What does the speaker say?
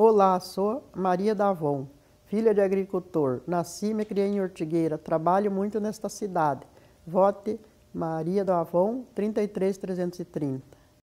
Olá, sou Maria Davon, filha de agricultor. Nasci e me criei em Ortigueira. Trabalho muito nesta cidade. Vote Maria Davon 33330.